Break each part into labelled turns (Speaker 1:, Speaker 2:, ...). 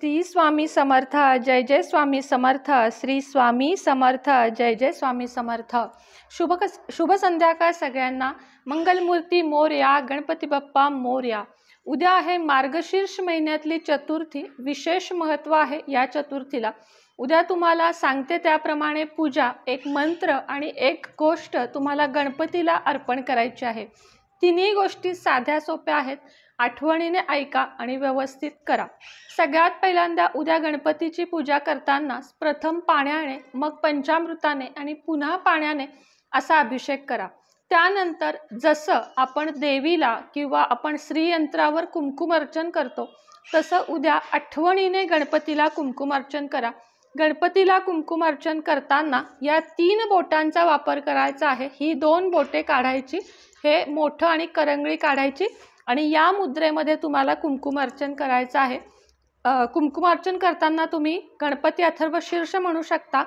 Speaker 1: श्री स्वामी समर्थ जय जय स्वामी समर्थ श्री स्वामी समर्थ जय जय स्वामी समर्थ शुभ शुभ संध्याकाळ सगळ्यांना मंगलमूर्ती मोर्या गणपती बाप्पा मोर्या उद्या आहे मार्गशीर्ष महिन्यातली चतुर्थी विशेष महत्त्व आहे या चतुर्थीला उद्या तुम्हाला सांगते त्याप्रमाणे पूजा एक मंत्र आणि एक गोष्ट तुम्हाला गणपतीला अर्पण करायची आहे तिन्ही गोष्टी साध्या सोप्या आहेत आठवणीने ऐका आणि व्यवस्थित करा सगळ्यात पहिल्यांदा उद्या गणपतीची पूजा करताना प्रथम पाण्याने मग पंचामृताने आणि पुन्हा पाण्याने असा अभिषेक करा त्यानंतर जसं आपण देवीला किंवा आपण श्रीयंत्रावर कुमकुम अर्चन करतो तसं उद्या आठवणीने गणपतीला कुमकुम अर्चन करा गणपतीला कुमकुम अर्चन करताना या तीन बोटांचा वापर करायचा आहे ही दोन बोटे काढायची हे मोठं आणि करंगळी काढायची आणि या मुद्रेमध्ये तुम्हाला कुमकुम अर्चन करायचं आहे कुमकुमार्चन करताना तुम्ही गणपती अथर्व शीर्ष म्हणू शकता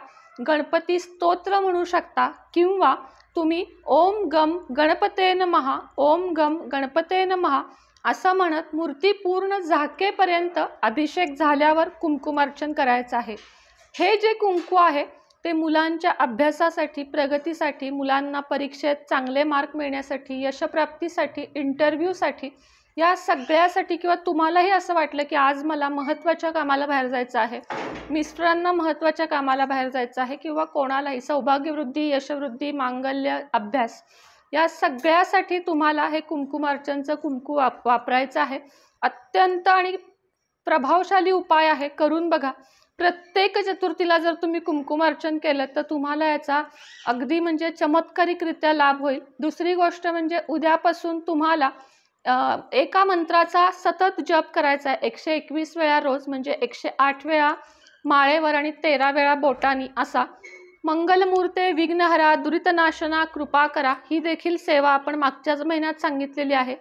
Speaker 1: गणपती स्तोत्र म्हणू शकता किंवा तुम्ही ओम गम गणपते महा ओम गम गणपते महा असं म्हणत मूर्ती पूर्ण झाकेपर्यंत अभिषेक झाल्यावर कुमकुमार्चन करायचं आहे हे जे कुंकू आहे ते मुलांच्या अभ्यासासाठी प्रगतीसाठी मुलांना परीक्षेत चांगले मार्क मिळण्यासाठी यशप्राप्तीसाठी इंटरव्ह्यूसाठी या सगळ्यासाठी किंवा तुम्हालाही असं वाटलं की आज मला महत्त्वाच्या कामाला बाहेर जायचं आहे मिस्टरांना महत्त्वाच्या कामाला बाहेर जायचं आहे किंवा कोणालाही सौभाग्यवृद्धी यशवृद्धी मांगल्य अभ्यास या सगळ्यासाठी तुम्हाला हे कुंकुमार्चनचं कुंकू वाप वापरायचं आहे अत्यंत आणि प्रभावशाली उपाय आहे करून बघा प्रत्येक चतुर्थीला जर तुम्ही अर्चन केलं तर तुम्हाला याचा अगदी म्हणजे चमत्कारिकरित्या लाभ होईल दुसरी गोष्ट म्हणजे उद्यापासून तुम्हाला एका मंत्राचा सतत जप करायचा आहे एकशे एकवीस वेळा रोज म्हणजे एकशे आठ वेळा माळेवर आणि तेरा वेळा बोटानी असा मंगलमूर्ते विघ्नहरा दुरितनाशना कृपा करा ही देखील सेवा आपण मागच्याच महिन्यात सांगितलेली आहे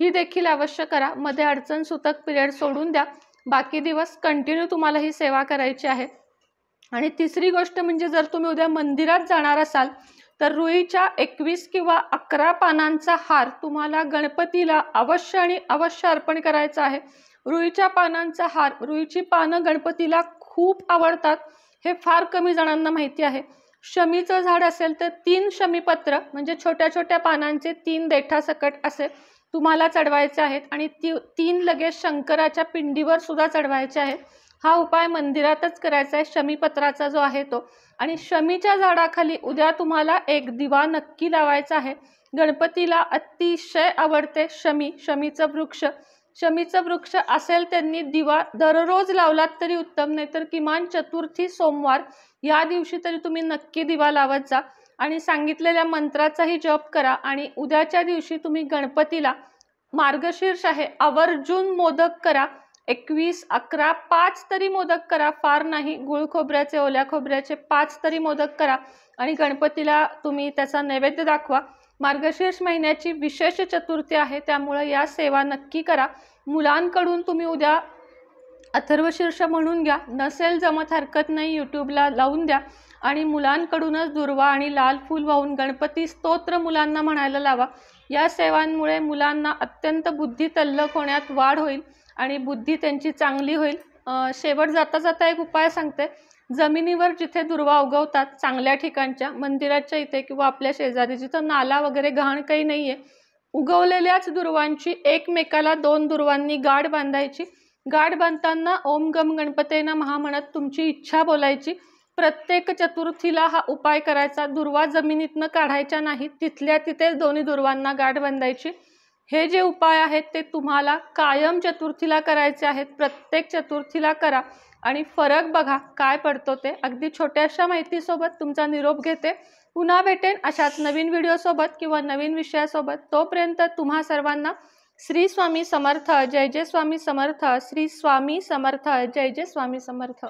Speaker 1: ही देखील अवश्य करा मध्ये अडचण सुतक पिरियड सोडून द्या बाकी दिवस कंटिन्यू तुम्हाला ही सेवा करायची आहे आणि तिसरी गोष्ट म्हणजे जर तुम्ही उद्या मंदिरात जाणार असाल तर रुईच्या एकवीस किंवा अकरा पानांचा हार तुम्हाला गणपतीला अवश्य आणि अवश्य अर्पण करायचा आहे रुईच्या पानांचा हार रुईची पानं गणपतीला खूप आवडतात हे फार कमी जणांना माहिती आहे शमीचं झाड असेल तर तीन शमीपत्र म्हणजे छोट्या छोट्या पानांचे तीन देठासकट असेल तुम्हाला चढवायचे आहेत आणि ती तीन लगेच शंकराच्या पिंडीवर सुद्धा चढवायचे आहे हा उपाय मंदिरातच करायचा आहे शमीपत्राचा जो आहे तो आणि शमीच्या झाडाखाली उद्या तुम्हाला एक दिवा नक्की लावायचा आहे गणपतीला अतिशय आवडते शमी शमीचं वृक्ष शमीचं वृक्ष असेल त्यांनी दिवा दररोज लावलात तरी उत्तम नाही तर किमान चतुर्थी सोमवार या दिवशी तरी तुम्ही नक्की दिवा लावत जा आणि सांगितलेल्या मंत्राचाही जप करा आणि उद्याच्या दिवशी तुम्ही गणपतीला मार्गशीर्ष आहे आवर्जून मोदक करा एकवीस अकरा पाच तरी मोदक करा फार नाही गुळ खोबऱ्याचे ओल्या खोबऱ्याचे पाच तरी मोदक करा आणि गणपतीला तुम्ही त्याचा नैवेद्य दाखवा मार्गशीर्ष महिन्याची विशेष चतुर्थी आहे त्यामुळे या सेवा नक्की करा मुलांकडून तुम्ही उद्या अथर्व शीर्ष म्हणून घ्या नसेल जमत हरकत नाही यूट्यूबला लावून द्या आणि मुलांकडूनच दुर्वा आणि लाल फूल वाहून गणपती स्तोत्र मुलांना म्हणायला लावा या सेवांमुळे मुलांना अत्यंत बुद्धी तल्लक होण्यात वाढ होईल आणि बुद्धी त्यांची चांगली होईल शेवट जाता जाता एक उपाय सांगते जमिनीवर जिथे दुर्वा उगवतात चांगल्या ठिकाणच्या मंदिराच्या इथे किंवा आपल्या शेजारी जिथं नाला वगैरे घाण काही नाही आहे उगवलेल्याच दुर्वांची एकमेकाला दोन दुर्वांनी गाठ बांधायची गाठ बांधताना ओम गम गणपते महा म्हणत तुमची इच्छा बोलायची प्रत्येक चतुर्थीला हा उपाय करायचा दुर्वा जमिनीतनं काढायच्या नाही तिथल्या तिथेच दोन्ही दुर्वांना गाठ बांधायची हे जे उपाय आहेत ते तुम्हाला कायम चतुर्थीला करायचे आहेत प्रत्येक चतुर्थीला करा आणि फरक बघा काय पडतो ते अगदी छोट्याशा माहितीसोबत तुमचा निरोप घेते पुन्हा भेटेन अशाच नवीन व्हिडिओसोबत किंवा नवीन विषयासोबत तोपर्यंत तुम्हा सर्वांना श्री स्वामी समर्थ जय जय स्वामी समर्थ श्री स्वामी समर्थ जय जय स्वामी समर्थ